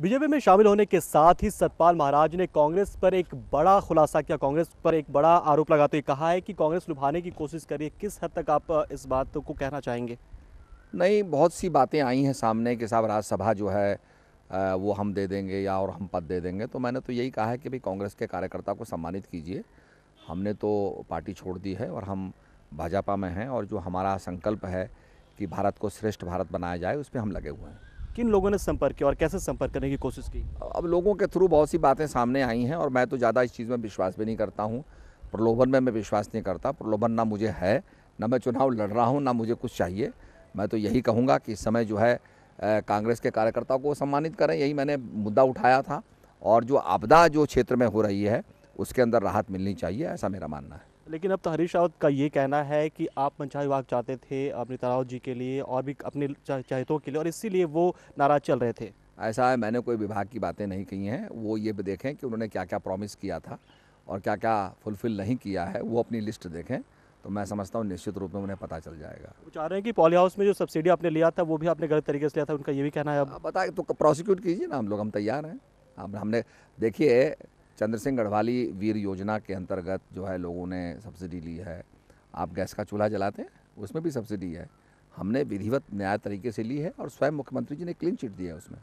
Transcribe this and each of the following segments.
BJP में शामिल होने के साथ ही सतपाल महाराज ने कांग्रेस पर एक बड़ा खुलासा किया कांग्रेस पर एक बड़ा आरोप लगाते हुए कहा है कि कांग्रेस लुभाने की कोशिश करिए किस हद तक आप इस बात को कहना चाहेंगे नहीं बहुत सी बातें आई हैं सामने कि साहब राज्यसभा जो है वो हम दे देंगे या और हम पद दे देंगे तो मैंने तो यही कहा है कि भाई कांग्रेस के कार्यकर्ता को सम्मानित कीजिए हमने तो पार्टी छोड़ दी है और हम भाजपा में हैं और जो हमारा संकल्प है कि भारत को श्रेष्ठ भारत बनाया जाए उस पर हम लगे हुए हैं किन लोगों ने संपर्क किया और कैसे संपर्क करने की कोशिश की अब लोगों के थ्रू बहुत सी बातें सामने आई हैं और मैं तो ज़्यादा इस चीज़ में विश्वास भी नहीं करता हूँ प्रलोभन में मैं विश्वास नहीं करता प्रलोभन ना मुझे है ना मैं चुनाव लड़ रहा हूँ ना मुझे कुछ चाहिए मैं तो यही कहूँगा कि इस समय जो है कांग्रेस के कार्यकर्ताओं को सम्मानित करें यही मैंने मुद्दा उठाया था और जो आपदा जो क्षेत्र में हो रही है उसके अंदर राहत मिलनी चाहिए ऐसा मेरा मानना है लेकिन अब तो हरीश रावत का ये कहना है कि आप पंचायत विभाग चाहते थे अपने तराव जी के लिए और भी अपने चाहतों के लिए और इसीलिए वो नाराज चल रहे थे ऐसा है मैंने कोई विभाग की बातें नहीं कही हैं वो ये भी देखें कि उन्होंने क्या क्या प्रॉमिस किया था और क्या क्या फुलफिल नहीं किया है वो अपनी लिस्ट देखें तो मैं समझता हूँ निश्चित रूप में उन्हें पता चल जाएगा वो चाह रहे हैं कि पॉली हाउस में जो सब्सिडी आपने लिया था वो भी आपने गलत तरीके से लिया था उनका ये भी कहना है आप बताए तो प्रोसिक्यूट कीजिए ना हम लोग हम तैयार हैं हम हमने देखिए चंद्र सिंह गढ़वाली वीर योजना के अंतर्गत जो है लोगों ने सब्सिडी ली है आप गैस का चूल्हा जलाते हैं उसमें भी सब्सिडी है हमने विधिवत न्याय तरीके से ली है और स्वयं मुख्यमंत्री जी ने क्लीन चिट दिया है उसमें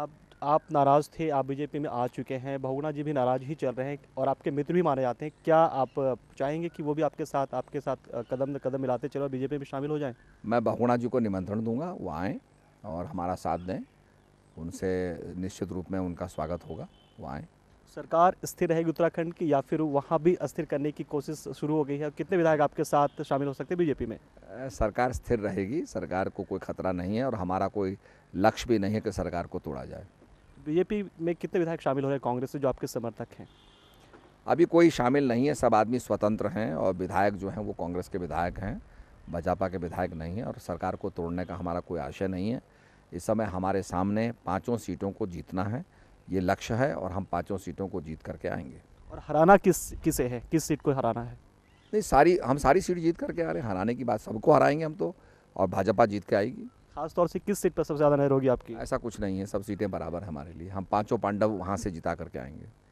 आप आप नाराज़ थे आप बीजेपी में आ चुके हैं भगुना जी भी नाराज़ ही चल रहे हैं और आपके मित्र भी माने जाते हैं क्या आप चाहेंगे कि वो भी आपके साथ आपके साथ कदम कदम मिलाते चलो बीजेपी में शामिल हो जाएं मैं भगुना जी को निमंत्रण दूंगा वो आएँ और हमारा साथ दें उनसे निश्चित रूप में उनका स्वागत होगा वो आएँ सरकार स्थिर रहेगी उत्तराखंड की या फिर वहाँ भी अस्थिर करने की कोशिश शुरू हो गई है कितने विधायक आपके साथ शामिल हो सकते हैं बीजेपी में सरकार स्थिर रहेगी सरकार को कोई खतरा नहीं है और हमारा कोई लक्ष्य भी नहीं है कि सरकार को तोड़ा जाए बीजेपी में कितने विधायक शामिल हो रहे हैं कांग्रेस से जो आपके समर्थक हैं अभी कोई शामिल नहीं है सब आदमी स्वतंत्र हैं और विधायक जो हैं वो कांग्रेस के विधायक हैं भाजपा के विधायक नहीं हैं और सरकार को तोड़ने का हमारा कोई आशय नहीं है इस समय हमारे सामने पाँचों सीटों को जीतना है ये लक्ष्य है और हम पाँचों सीटों को जीत करके आएंगे और हराना किस किसे है किस सीट को हराना है नहीं सारी हम सारी सीट जीत करके आ रहे हैं हराने की बात सबको हराएंगे हम तो और भाजपा जीत के आएगी खासतौर से किस सीट पर सबसे ज़्यादा नहर होगी आपकी ऐसा कुछ नहीं है सब सीटें बराबर हमारे लिए हम पाँचों पांडव वहाँ से जिता करके आएंगे